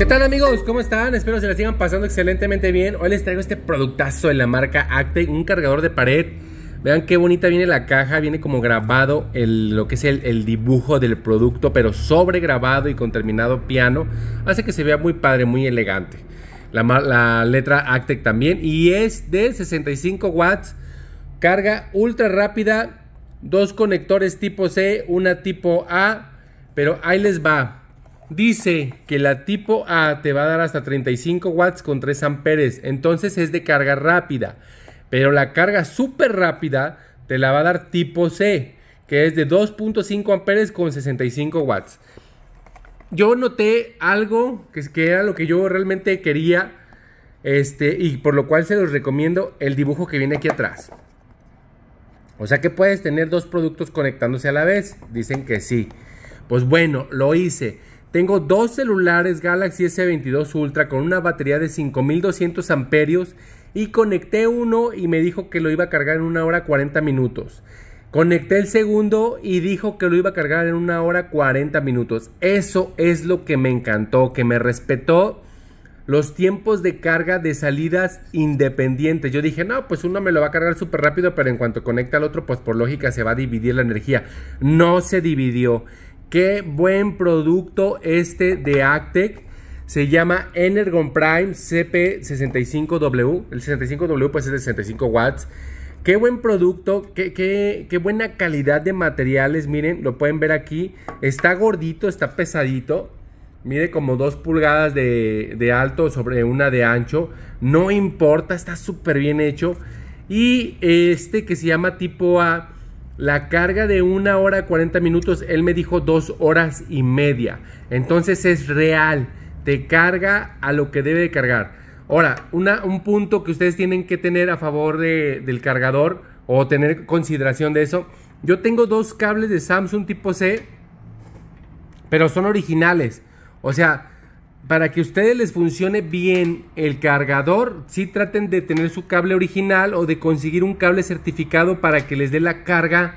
¿Qué tal amigos? ¿Cómo están? Espero se la sigan pasando excelentemente bien. Hoy les traigo este productazo de la marca Actec, un cargador de pared. Vean qué bonita viene la caja, viene como grabado lo que es el, dibujo del producto, pero sobre grabado y con terminado piano. Hace que se vea muy padre, muy elegante. La, la letra Actec también. Y es de 65 watts, carga ultra rápida, dos conectores tipo C, una tipo A. Pero ahí les va. Dice que la tipo A te va a dar hasta 35 watts con 3 amperes, entonces es de carga rápida. Pero la carga súper rápida te la va a dar tipo C, que es de 2.5 amperes con 65 watts. Yo noté algo que, que era lo que yo realmente quería este, y por lo cual se los recomiendo el dibujo que viene aquí atrás. O sea que puedes tener dos productos conectándose a la vez. Dicen que sí. Pues bueno, lo hice. Tengo dos celulares Galaxy S22 Ultra con una batería de 5200 amperios y conecté uno y me dijo que lo iba a cargar en una hora 40 minutos. Conecté el segundo y dijo que lo iba a cargar en una hora 40 minutos. Eso es lo que me encantó, que me respetó los tiempos de carga de salidas independientes. Yo dije, no, pues uno me lo va a cargar súper rápido, pero en cuanto conecta al otro, pues por lógica se va a dividir la energía. No se dividió. Qué buen producto este de Actec. Se llama Energon Prime CP65W. El 65W pues es de 65 watts. Qué buen producto, qué, qué, buena calidad de materiales. Miren, lo pueden ver aquí. Está gordito, está pesadito. Mire como 2 pulgadas de, de alto sobre una de ancho. No importa, está súper bien hecho. Y este que se llama tipo A la carga de una hora 40 minutos, él me dijo dos horas y media. Entonces es real, te carga a lo que debe de cargar. Ahora, un punto que ustedes tienen que tener a favor de, del cargador o tener consideración de eso. Yo tengo dos cables de Samsung tipo C, pero son originales. O sea, para que a ustedes les funcione bien el cargador, sí traten de tener su cable original o de conseguir un cable certificado para que les dé la carga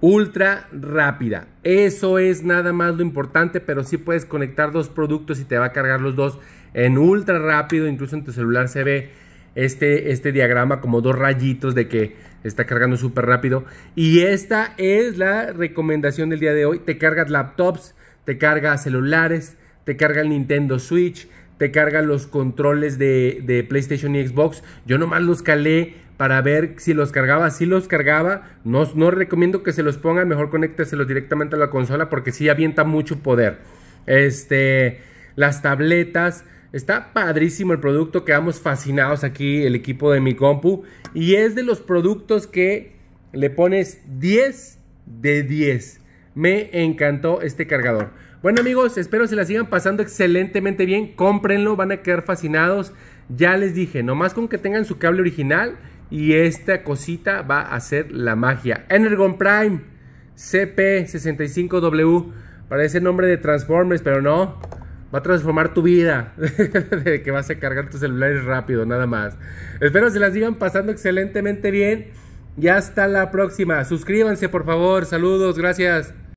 ultra rápida. Eso es nada más lo importante, pero sí puedes conectar dos productos y te va a cargar los dos en ultra rápido. Incluso en tu celular se ve este, este diagrama como dos rayitos de que está cargando súper rápido. Y esta es la recomendación del día de hoy. Te cargas laptops, te cargas celulares, te carga el Nintendo Switch, te carga los controles de, PlayStation y Xbox. Yo nomás los calé para ver si los cargaba, si los cargaba. No, recomiendo que se los pongan, mejor conécteselos directamente a la consola porque sí avienta mucho poder. Este, las tabletas, está padrísimo el producto, quedamos fascinados aquí el equipo de mi compu y es de los productos que le pones 10 de 10. Me encantó este cargador. Bueno amigos, espero se la sigan pasando excelentemente bien. Cómprenlo, van a quedar fascinados. Ya les dije, nomás con que tengan su cable original y esta cosita va a ser la magia. Energon Prime CP65W. Parece nombre de Transformers, pero no. Va a transformar tu vida. de que vas a cargar tus celulares rápido, nada más. Espero se las sigan pasando excelentemente bien. Y hasta la próxima. Suscríbanse, por favor. Saludos, gracias.